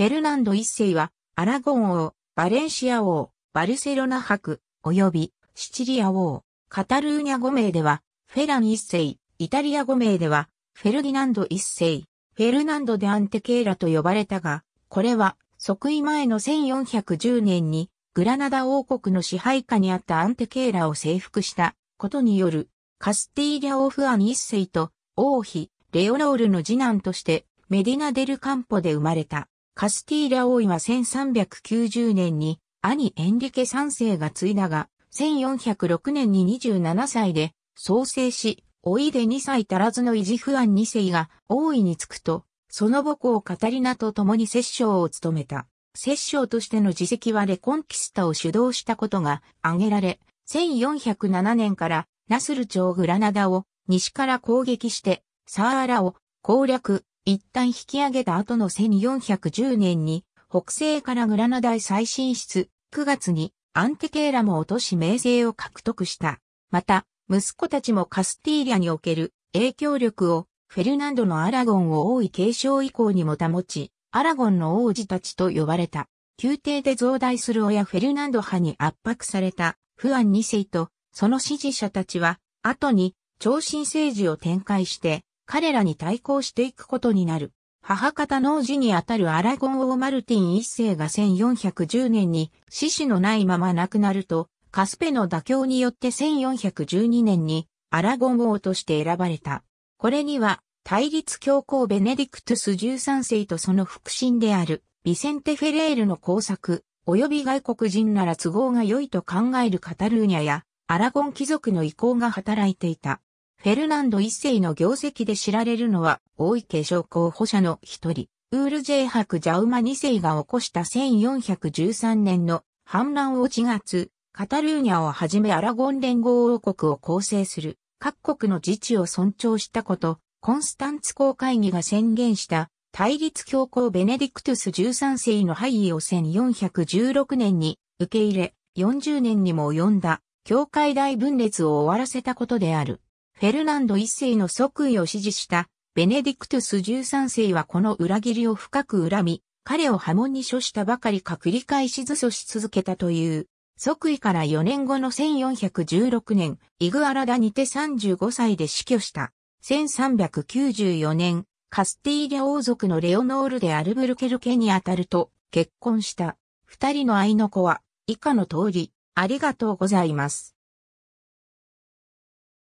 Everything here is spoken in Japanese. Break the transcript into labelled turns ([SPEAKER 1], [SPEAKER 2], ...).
[SPEAKER 1] フェルナンド一世は、アラゴン王、バレンシア王、バルセロナ伯、及び、シチリア王、カタルーニャ5名では、フェラン一世、イタリア5名では、フェルディナンド一世、フェルナンド・デ・アンテケーラと呼ばれたが、これは、即位前の1410年に、グラナダ王国の支配下にあったアンテケーラを征服したことによる、カスティーリャ王フアン一世と、王妃、レオロールの次男として、メディナ・デル・カンポで生まれた。カスティーラ王位は1390年に兄エンリケ3世が継いだが、1406年に27歳で創生し、おいで2歳足らずの維持不安2世が王位につくと、その母校カタリナと共に摂政を務めた。摂政としての自責はレコンキスタを主導したことが挙げられ、1407年からナスル朝グラナダを西から攻撃して、サーラを攻略、一旦引き上げた後の1410年に、北西からグラナダへ再進出、9月にアンテケーラも落とし名声を獲得した。また、息子たちもカスティーリャにおける影響力をフェルナンドのアラゴンを王位継承以降にも保ち、アラゴンの王子たちと呼ばれた。宮廷で増大する親フェルナンド派に圧迫されたフアン2世とその支持者たちは、後に超新政治を展開して、彼らに対抗していくことになる。母方の王子にあたるアラゴン王マルティン一世が1410年に死死のないまま亡くなると、カスペの妥協によって1412年にアラゴン王として選ばれた。これには、対立教皇ベネディクトゥス13世とその腹心である、ビセンテ・フェレールの工作、及び外国人なら都合が良いと考えるカタルーニャや、アラゴン貴族の意向が働いていた。フェルナンド一世の業績で知られるのは、大池商候補者の一人、ウールジェイク・ジャウマ二世が起こした1413年の反乱を1月、カタルーニャをはじめアラゴン連合王国を構成する各国の自治を尊重したこと、コンスタンツ公会議が宣言した対立教皇ベネディクトゥス13世の廃位を1416年に受け入れ、40年にも及んだ教会大分裂を終わらせたことである。フェルナンド一世の即位を支持したベネディクトゥス13世はこの裏切りを深く恨み、彼を波紋に処したばかりか繰り返し図書し続けたという。即位から4年後の1416年、イグアラダにて35歳で死去した。1394年、カスティーリャ王族のレオノールでアルブルケル家にあたると結婚した。二人の愛の子は以下の通り、ありがとうございます。